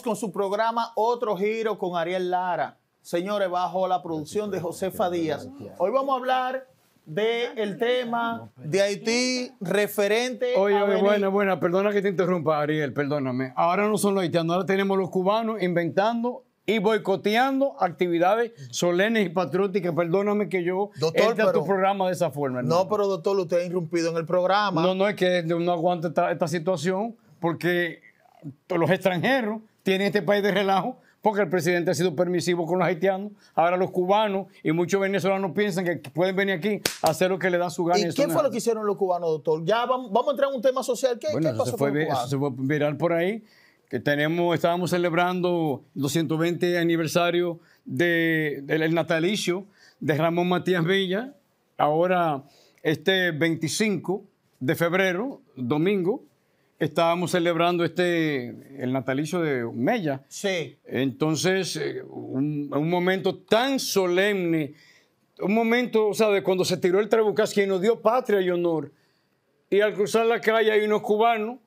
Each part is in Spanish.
con su programa Otro Giro con Ariel Lara. Señores, bajo la producción de Josefa Díaz. Hoy vamos a hablar del tema de Haití referente Oye, a Bueno, buena, buena, perdona que te interrumpa, Ariel, perdóname. Ahora no son los haitianos, ahora tenemos los cubanos inventando y boicoteando actividades solemnes y patrióticas. Perdóname que yo doctor, entre a tu programa de esa forma. No, pero doctor, usted ha irrumpido en el programa. No, no, es que no aguante esta situación porque los extranjeros tiene este país de relajo porque el presidente ha sido permisivo con los haitianos. Ahora los cubanos y muchos venezolanos piensan que pueden venir aquí a hacer lo que le da su gana. ¿Y qué fue lo que hicieron los cubanos, doctor? Ya vamos, a entrar en un tema social. ¿Qué, pasó se fue, se fue viral por ahí. Que estábamos celebrando el 220 aniversario del natalicio de Ramón Matías Villa. Ahora, este 25 de febrero, domingo, estábamos celebrando este, el natalicio de Mella. Sí. Entonces, eh, un, momento tan solemne, un momento, o sea, de cuando se tiró el Trabucas, quien nos dio patria y honor. Y al cruzar la calle hay unos cubanos,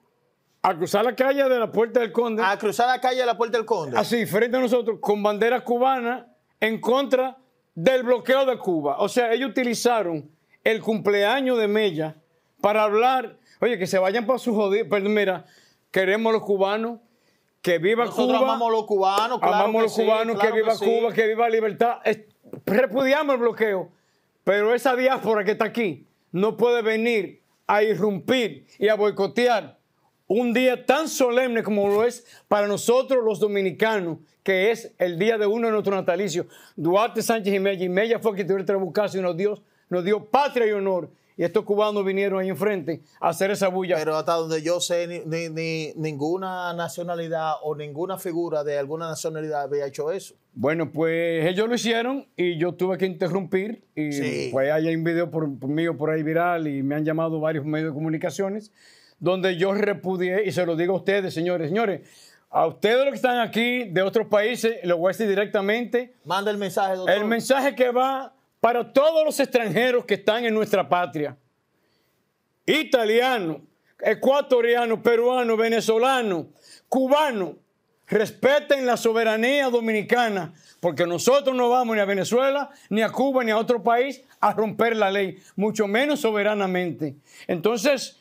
a cruzar la calle de la Puerta del Conde. A cruzar la calle de la Puerta del Conde. Así, frente a nosotros, con banderas cubanas en contra del bloqueo de Cuba. O sea, ellos utilizaron el cumpleaños de Mella para hablar Oye, que se vayan para su jodido. Pero pues mira, queremos los cubanos. Que viva Nosotros Cuba. amamos los cubanos, claro Amamos a los cubanos, que viva Cuba, que viva la libertad. repudiamos el bloqueo. Pero esa diáspora que está aquí no puede venir a irrumpir y a boicotear un día tan solemne como lo es para nosotros los dominicanos, que es el día de uno de nuestro natalicio. Duarte Sánchez y Mella, y Mella fue quien tuvo el trabucazo y nos dio, nos dio patria y honor y estos cubanos vinieron ahí enfrente a hacer esa bulla. Pero hasta donde yo sé, ni, ninguna nacionalidad o ninguna figura de alguna nacionalidad había hecho eso. Bueno, pues ellos lo hicieron y yo tuve que interrumpir. Y sí. pues hay un video por, mío por ahí viral y me han llamado varios medios de comunicaciones donde yo repudié, y se lo digo a ustedes, señores, señores, a ustedes los que están aquí de otros países, lo voy a decir directamente. Manda el mensaje, doctor. El mensaje que va para todos los extranjeros que están en nuestra patria. Italiano, ecuatoriano, peruano, venezolano, cubano, respeten la soberanía dominicana, porque nosotros no vamos ni a Venezuela, ni a Cuba, ni a otro país a romper la ley, mucho menos soberanamente. Entonces,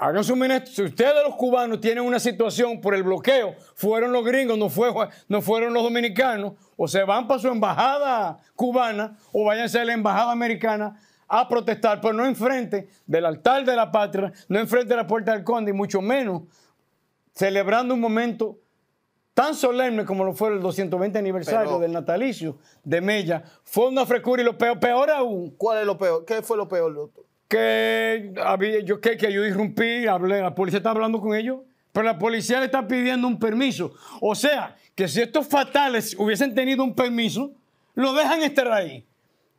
Hagan su ministro. Si ustedes los cubanos tienen una situación por el bloqueo, fueron los gringos, no, fue, no fueron los dominicanos, o se van para su embajada cubana o váyanse a la embajada americana a protestar, pero pues no enfrente del altar de la patria, no enfrente de la puerta del conde, y mucho menos celebrando un momento tan solemne como lo fue el 220 aniversario del natalicio de Mella. Fue una frescura y lo peor, peor aún. ¿Cuál es lo peor? ¿Qué fue lo peor, doctor? que, yo, que, que yo irrumpí, hablé, la policía está hablando con ellos, pero la policía le está pidiendo un permiso. O sea, que si estos fatales hubiesen tenido un permiso, lo dejan estar ahí.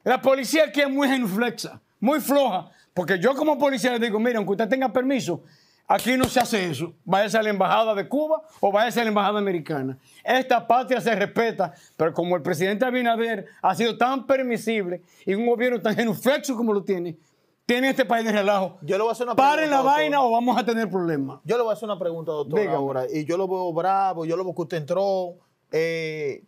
La policía aquí es muy genuflexa, muy floja, porque yo como policía le digo, mira, aunque usted tenga permiso, aquí no se hace eso. Váyase a la embajada de Cuba o váyase a ser la embajada americana. Esta patria se respeta, pero como el presidente Abinader ha sido tan permisible y un gobierno tan genuflexo como lo tiene, tiene este país de relajo. Yo le voy a hacer una Paren la vaina o vamos a tener problemas. Yo le voy a hacer una pregunta, doctor, ahora. Y yo lo veo bravo, yo lo veo que usted entró. Eh,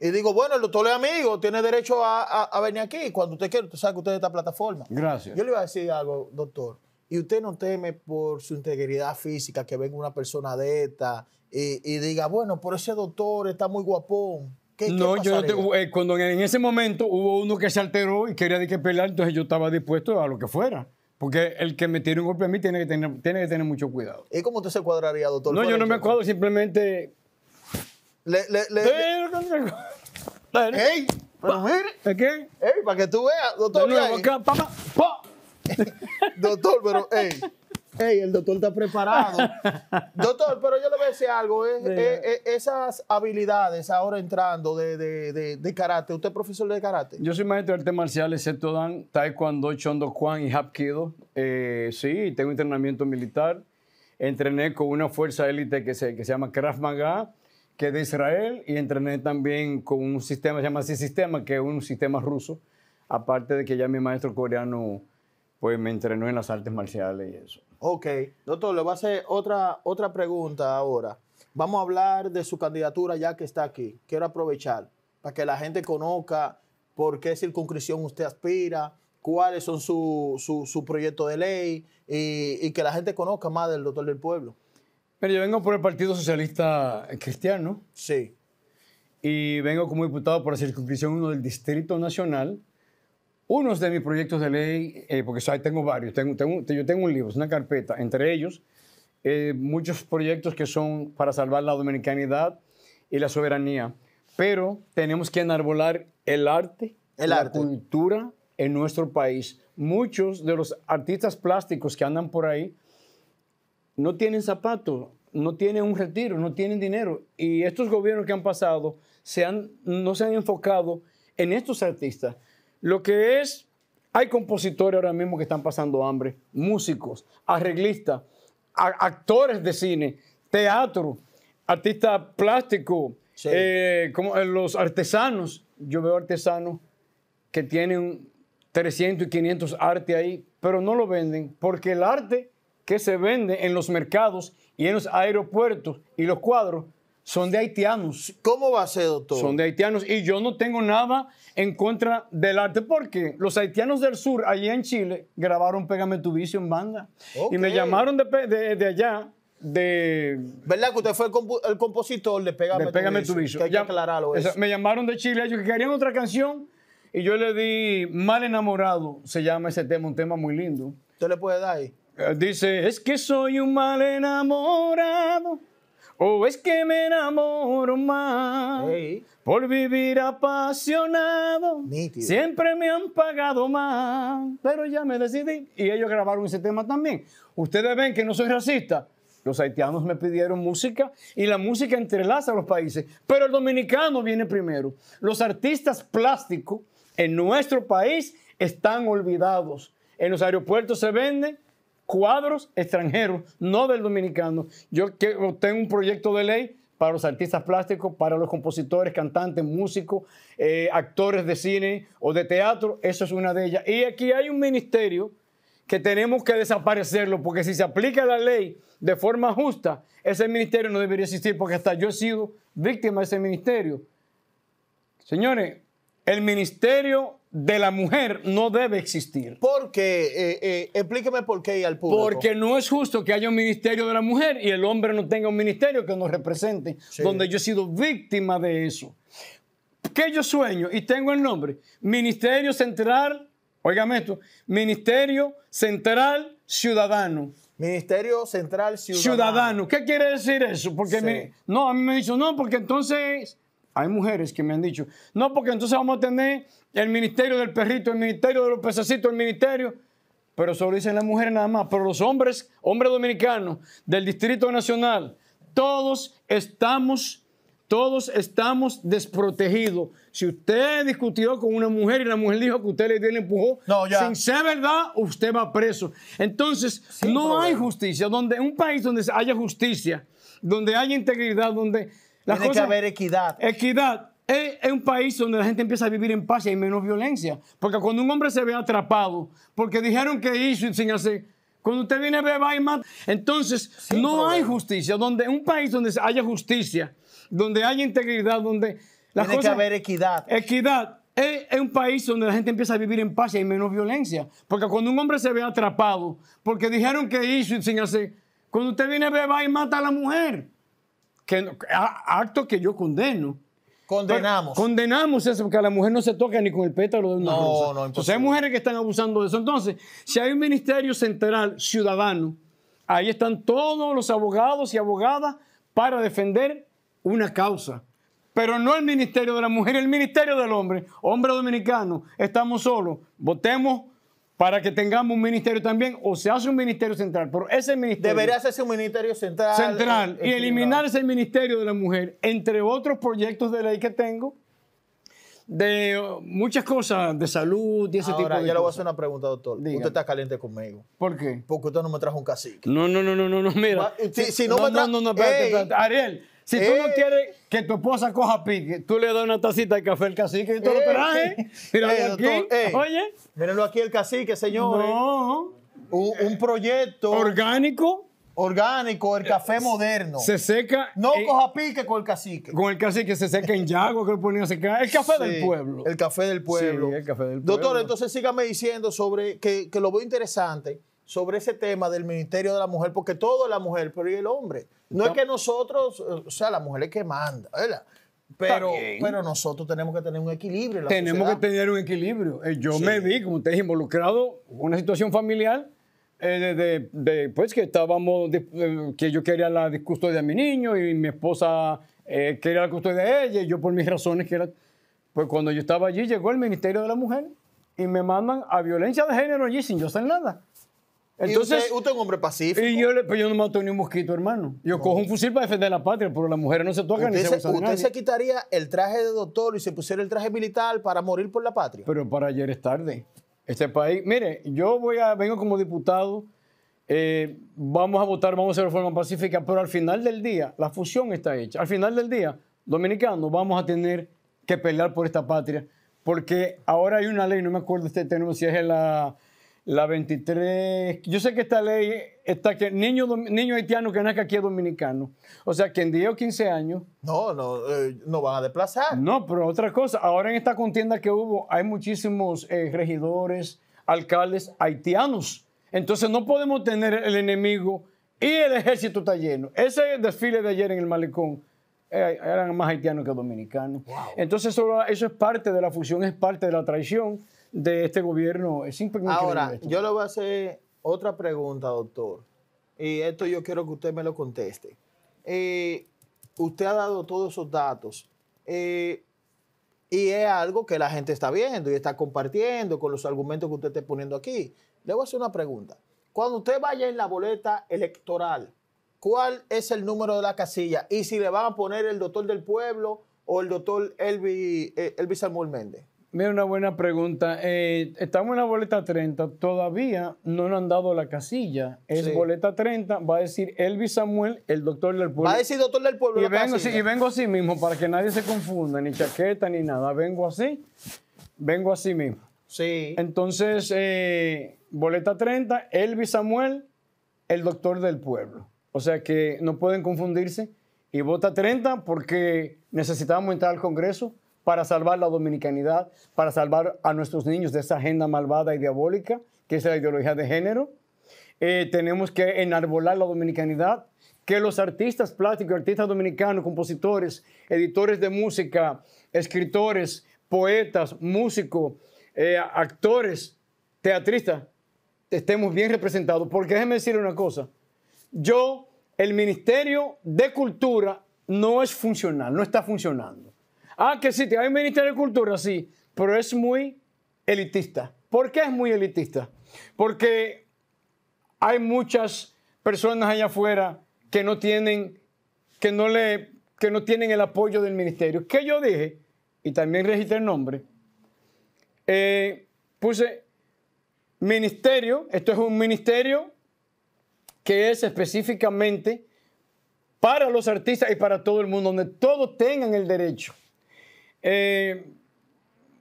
y digo, bueno, el doctor es amigo, tiene derecho a, venir aquí cuando usted quiera. Usted sabe que usted es de esta plataforma. Gracias. Yo le voy a decir algo, doctor. Y usted no teme por su integridad física que venga una persona de esta y, y diga, bueno, por ese doctor está muy guapón no, yo eh, cuando en ese momento hubo uno que se alteró y quería de que pelear, entonces yo estaba dispuesto a lo que fuera. Porque el que me tire un golpe a mí tiene que tener, tiene que tener mucho cuidado. ¿Y cómo tú se cuadraría, doctor? No, yo no me cuadro, simplemente. Le, le, ¡Ey! Para que tú veas, doctor. doctor, pero, hey, el doctor está preparado. doctor, pero yo le voy a decir algo. Eh, eh, eh, esas habilidades ahora entrando de, de, de, karate, ¿usted es profesor de karate? Yo soy maestro de artes marciales, excepto Dan, Taekwondo, Chondo Kwan y Hapkido. sí, tengo entrenamiento militar. Entrené con una fuerza élite que se, que se llama Krav Maga, que es de Israel, y entrené también con un sistema, se llama así sistema, que es un sistema ruso. Aparte de que ya mi maestro coreano pues me entrenó en las artes marciales y eso. Ok, doctor, le voy a hacer otra, otra pregunta ahora. Vamos a hablar de su candidatura ya que está aquí. Quiero aprovechar para que la gente conozca por qué circunscripción usted aspira, cuáles son su, su, proyecto de ley y, que la gente conozca más del doctor del pueblo. Pero yo vengo por el Partido Socialista Cristiano. Sí. Y vengo como diputado por la circunscripción 1 del Distrito Nacional unos de mis proyectos de ley, eh, porque tengo varios, tengo, yo tengo un libro, es una carpeta, entre ellos eh, muchos proyectos que son para salvar la dominicanidad y la soberanía, pero tenemos que enarbolar el arte, la cultura en nuestro país. Muchos de los artistas plásticos que andan por ahí no tienen zapatos, no tienen un retiro, no tienen dinero. Y estos gobiernos que han pasado se han, no se han enfocado en estos artistas lo que es, hay compositores ahora mismo que están pasando hambre, músicos, arreglistas, actores de cine, teatro, artistas plásticos, eh, como eh, los artesanos. Yo veo artesanos que tienen 300 y 500 arte ahí, pero no lo venden, porque el arte que se vende en los mercados y en los aeropuertos y los cuadros son de haitianos. ¿Cómo va a ser, doctor? Son de haitianos. Y yo no tengo nada en contra del arte porque los haitianos del sur, allí en Chile, grabaron Pégame tu vicio en banda. Y me llamaron de, allá. De, ¿Verdad que usted fue el, compositor de Pégame, tu, vicio? Que hay que Me llamaron de Chile ellos querían otra canción y yo le di Mal enamorado, se llama ese tema, un tema muy lindo. ¿Usted le puede dar ahí? Eh, dice, es que soy un mal enamorado. Oh, es que me enamoro más por vivir apasionado. Siempre me han pagado más, pero ya me decidí. Y ellos grabaron ese tema también. Ustedes ven que no soy racista. Los haitianos me pidieron música y la música entrelaza a los países, pero el dominicano viene primero. Los artistas plásticos en nuestro país están olvidados. En los aeropuertos se venden cuadros extranjeros, no del dominicano. Yo tengo un proyecto de ley para los artistas plásticos, para los compositores, cantantes, músicos, eh, actores de cine o de teatro, eso es una de ellas. Y aquí hay un ministerio que tenemos que desaparecerlo, porque si se aplica la ley de forma justa, ese ministerio no debería existir, porque hasta yo he sido víctima de ese ministerio. Señores, el ministerio de la mujer no debe existir. porque eh, eh, explíqueme por qué y al público. Porque no es justo que haya un ministerio de la mujer y el hombre no tenga un ministerio que nos represente, donde yo he sido víctima de eso. ¿Qué yo sueño? Y tengo el nombre. Ministerio Central, oígame esto, Ministerio Central Ciudadano. Ministerio Central Ciudadano. Ciudadano. ¿Qué quiere decir eso? Porque no, a mí me dicen, no, porque entonces hay mujeres que me han dicho, no, porque entonces vamos a tener el ministerio del perrito, el ministerio de los pesacitos, el ministerio. Pero solo dicen las mujeres nada más. Pero los hombres, hombres dominicanos del Distrito Nacional, todos estamos, todos estamos desprotegidos. Si usted discutió con una mujer y la mujer dijo que usted le dio el sin ser verdad, usted va preso. Entonces, no hay justicia. Donde, un país donde haya justicia, donde haya integridad, donde la Tiene que haber equidad. Equidad. Es, es, un país donde la gente empieza a vivir en paz y hay menos violencia. Porque cuando un hombre se ve atrapado, porque dijeron que hizo sin hacer. Cuando usted viene a beber, va y mata. Entonces, no hay justicia. Donde, un país donde haya justicia, donde haya integridad, donde. la Tiene cosas, que haber equidad. Equidad. Es, es, un país donde la gente empieza a vivir en paz y hay menos violencia. Porque cuando un hombre se ve atrapado, porque dijeron que hizo sin hacer. Cuando usted viene a beber, va y mata a la mujer que, acto que yo condeno. Condenamos. condenamos eso, porque a la mujer no se toca ni con el pétalo de una rosa. Entonces hay mujeres que están abusando de eso. Entonces, si hay un ministerio central ciudadano, ahí están todos los abogados y abogadas para defender una causa. Pero no el ministerio de la mujer, el ministerio del hombre. Hombre dominicano, estamos solos. Votemos para que tengamos un ministerio también, o se hace un ministerio central, pero ese ministerio... Debería hacerse un ministerio central. Central, eh, y eliminar ese ministerio de la mujer, entre otros proyectos de ley que tengo, de eh, muchas cosas, de salud y ese tipo de cosas. le voy a hacer una pregunta, doctor. Usted está caliente conmigo. ¿Por qué? Porque usted no me trajo un cacique. No, no, no, no, no, mira. Si, no, no, me no, no, no, espérate, espérate. Ariel, si tú no eh. quieres que tu esposa coja pique, tú le das una tacita de café al cacique y tú lo eh. Míralo eh, aquí. Oye. Mírenlo aquí el cacique, señores. No. Un, proyecto. Orgánico orgánico, el café moderno. Se seca. No coja pique con el cacique. Con el cacique se seca en Yago, que lo ponía a El café del pueblo. El café del pueblo. Sí, el café del pueblo. Doctor, entonces sígame diciendo sobre que, que lo veo interesante sobre ese tema del Ministerio de la Mujer, porque todo es la mujer, pero y el hombre. No es que nosotros, eh, o sea, la mujer es que manda, ¿verdad? Pero, pero nosotros tenemos que tener un equilibrio. tenemos que tener un equilibrio. Eh, yo me vi, como te he involucrado, una situación familiar. Eh, de, pues que estábamos, que yo quería la custodia de mi niño y mi esposa quería la custodia de ella, y yo por mis razones que era. Pues cuando yo estaba allí, llegó el Ministerio de la Mujer y me mandan a violencia de género allí sin yo hacer nada. Entonces, usted, es un hombre pacífico. Y yo, no pues yo no mato ni un mosquito, hermano. Yo cojo un fusil para defender la patria, pero las mujeres no se tocan ni se, van Usted se quitaría el traje de doctor y se pusiera el traje militar para morir por la patria. Pero para ayer es tarde. Este país, mire, yo voy a, vengo como diputado, eh, vamos a votar, vamos a hacer reforma pacífica, pero al final del día, la fusión está hecha. Al final del día, dominicanos, vamos a tener que pelear por esta patria, porque ahora hay una ley, no me acuerdo este término, si es en la la 23, yo sé que esta ley está que niño, niño haitiano que nazca aquí es dominicano. O sea, que en 10 o 15 años. No, no, eh, no van a desplazar. No, pero otra cosa, ahora en esta contienda que hubo hay muchísimos eh, regidores, alcaldes haitianos. Entonces no podemos tener el enemigo y el ejército está lleno. Ese desfile de ayer en el malecón eh, eran más haitianos que dominicanos. Entonces eso, eso es parte de la fusión, es parte de la traición de este gobierno. Es Ahora, yo le voy a hacer otra pregunta, doctor. Y esto yo quiero que usted me lo conteste. Eh, usted ha dado todos esos datos. Eh, y es algo que la gente está viendo y está compartiendo con los argumentos que usted está poniendo aquí. Le voy a hacer una pregunta. Cuando usted vaya en la boleta electoral, ¿cuál es el número de la casilla? Y si le van a poner el doctor del pueblo o el doctor eh, Elvis, Elvis Méndez. Mira, una buena pregunta. Eh, estamos en la boleta 30, todavía no nos han dado la casilla. Es boleta 30, va a decir Elvis Samuel, el doctor del pueblo. Va a decir doctor del pueblo. Y, la vengo, y vengo así mismo, para que nadie se confunda, ni chaqueta ni nada. Vengo así, vengo así mismo. Sí. Entonces, eh, boleta 30, Elvis Samuel, el doctor del pueblo. O sea que no pueden confundirse. Y vota 30 porque necesitamos entrar al Congreso para salvar la dominicanidad, para salvar a nuestros niños de esa agenda malvada y diabólica que es la ideología de género. Eh, tenemos que enarbolar la dominicanidad, que los artistas plásticos, artistas dominicanos, compositores, editores de música, escritores, poetas, músicos, eh, actores, teatristas, estemos bien representados. Porque déjeme decir una cosa, yo, el Ministerio de Cultura no es funcional, no está funcionando. Ah, que sí, hay un Ministerio de Cultura, sí, pero es muy elitista. ¿Por qué es muy elitista? Porque hay muchas personas allá afuera que no tienen, que no le, que no tienen el apoyo del ministerio. Que yo dije, y también registré el nombre, eh, puse ministerio, esto es un ministerio que es específicamente para los artistas y para todo el mundo, donde todos tengan el derecho eh,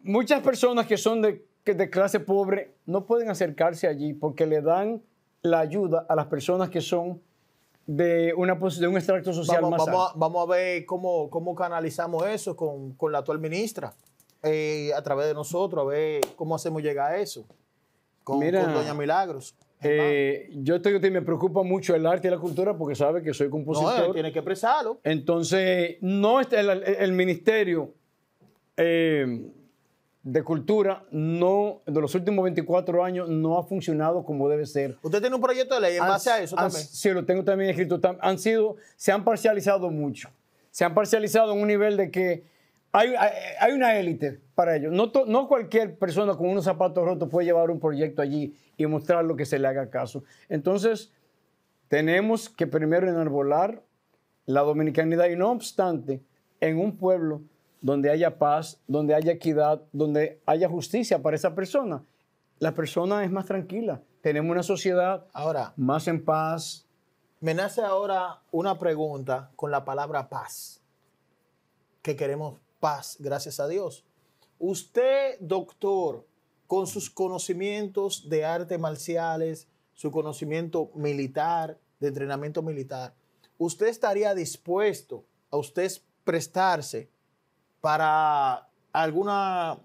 muchas personas que son de, clase pobre no pueden acercarse allí porque le dan la ayuda a las personas que son de, una, de un extracto social vamos, más A, vamos a ver cómo, canalizamos eso con, la actual ministra, eh, a través de nosotros, a ver cómo hacemos llegar a eso con, Doña Milagros. Eh, yo estoy, me preocupa mucho el arte y la cultura porque sabe que soy eh, compositor. tiene que expresarlo. Entonces, no el ministerio eh, de cultura no, de los últimos 24 años no ha funcionado como debe ser. Usted tiene un proyecto de ley en base a eso también. Sí, lo tengo también escrito. Han sido, se han parcializado mucho. Se han parcializado en un nivel de que hay, hay, una élite para ello. No, no cualquier persona con unos zapatos rotos puede llevar un proyecto allí y mostrar lo que se le haga caso. Entonces, tenemos que primero enarbolar la dominicanidad y no obstante, en un pueblo donde haya paz, donde haya equidad, donde haya justicia para esa persona, la persona es más tranquila. Tenemos una sociedad ahora más en paz. Me nace ahora una pregunta con la palabra paz, que queremos paz, gracias a Dios. Usted, doctor, con sus conocimientos de artes marciales, su conocimiento militar, de entrenamiento militar, ¿usted estaría dispuesto a usted prestarse para alguna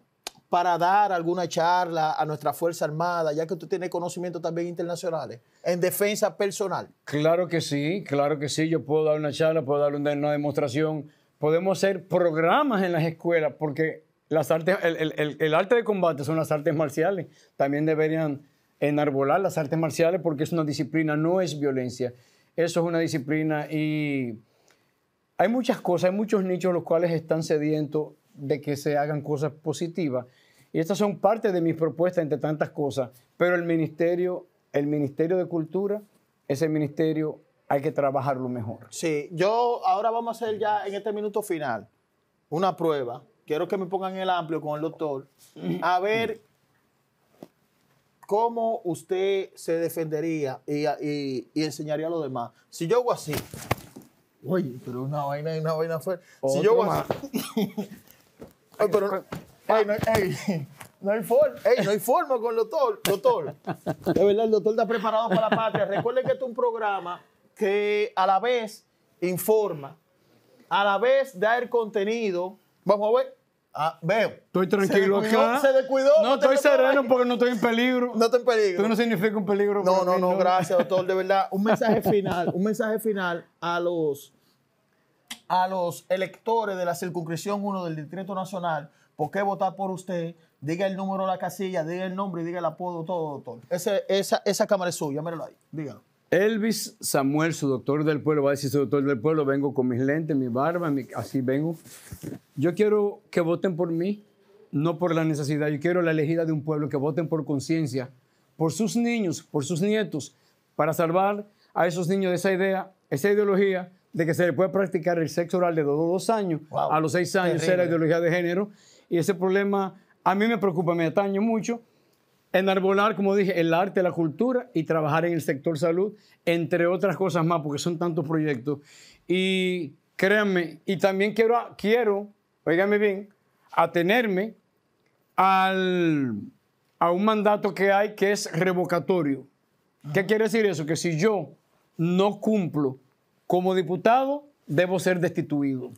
para dar alguna charla a nuestra Fuerza Armada, ya que usted tiene conocimientos también internacionales, en defensa personal? Claro que sí, claro que sí. Yo puedo dar una charla, puedo dar una demostración. Podemos hacer programas en las escuelas, porque las artes, el arte de combate son las artes marciales. También deberían enarbolar las artes marciales porque es una disciplina, no es violencia. Eso es una disciplina y hay muchas cosas, hay muchos nichos los cuales están sedientos de que se hagan cosas positivas. Y estas son parte de mis propuestas entre tantas cosas. Pero el ministerio, el ministerio de cultura, ese ministerio hay que trabajarlo mejor. Sí, yo ahora vamos a hacer ya en este minuto final una prueba. Quiero que me pongan el amplio con el doctor. A ver cómo usted se defendería y, y enseñaría a los demás. Si yo hago así, Oye, pero una vaina y una vaina fue. si yo voy a... ay, pero. Ay, no, no hay forma, no hay forma con el doctor, doctor. De verdad, el doctor está preparado para la patria. Recuerden que este es un programa que a la vez informa, a la vez da el contenido. Vamos a ver, Ah, veo. Estoy tranquilo No, estoy sereno porque no estoy en peligro. No estoy en peligro. Esto no significa un peligro. No, no, no, gracias, doctor. De verdad, un mensaje final, un mensaje final a los, a los electores de la circunscripción 1 del Distrito Nacional. ¿Por qué votar por usted? Diga el número de la casilla, diga el nombre, y diga el apodo, todo, doctor. Ese, esa, esa cámara es suya, míralo ahí, dígalo. Elvis Samuel, su doctor del pueblo, va a decir su doctor del pueblo, vengo con mis lentes, mi barba, así vengo. Yo quiero que voten por mí, no por la necesidad, yo quiero la elegida de un pueblo, que voten por conciencia, por sus niños, por sus nietos, para salvar a esos niños de esa idea, esa ideología de que se le puede practicar el sexo oral de dos, años, a los seis años, era ideología de género, y ese problema a mí me preocupa, me atañe mucho enarbolar, como dije, el arte, la cultura y trabajar en el sector salud, entre otras cosas más, porque son tantos proyectos. Y créanme, y también quiero, quiero oígame bien, atenerme al, a un mandato que hay que es revocatorio. ¿Qué quiere decir eso? Que si yo no cumplo como diputado, debo ser destituido.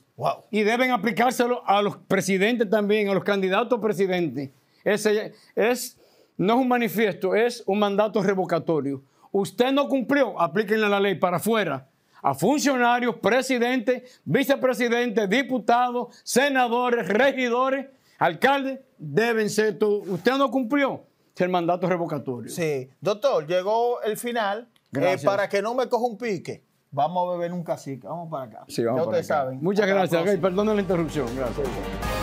Y deben aplicárselo a los presidentes también, a los candidatos a presidente. Ese es no es un manifiesto, es un mandato revocatorio. Usted no cumplió, aplíquenle la ley para afuera a funcionarios, presidentes, vicepresidentes, diputados, senadores, regidores, alcaldes, deben ser todos. Usted no cumplió el mandato revocatorio. Sí, doctor, llegó el final. Eh, gracias. para que no me coja un pique, vamos a beber un cacique. Vamos para acá. Sí, vamos ya ustedes saben. Muchas gracias. perdón la interrupción. Gracias.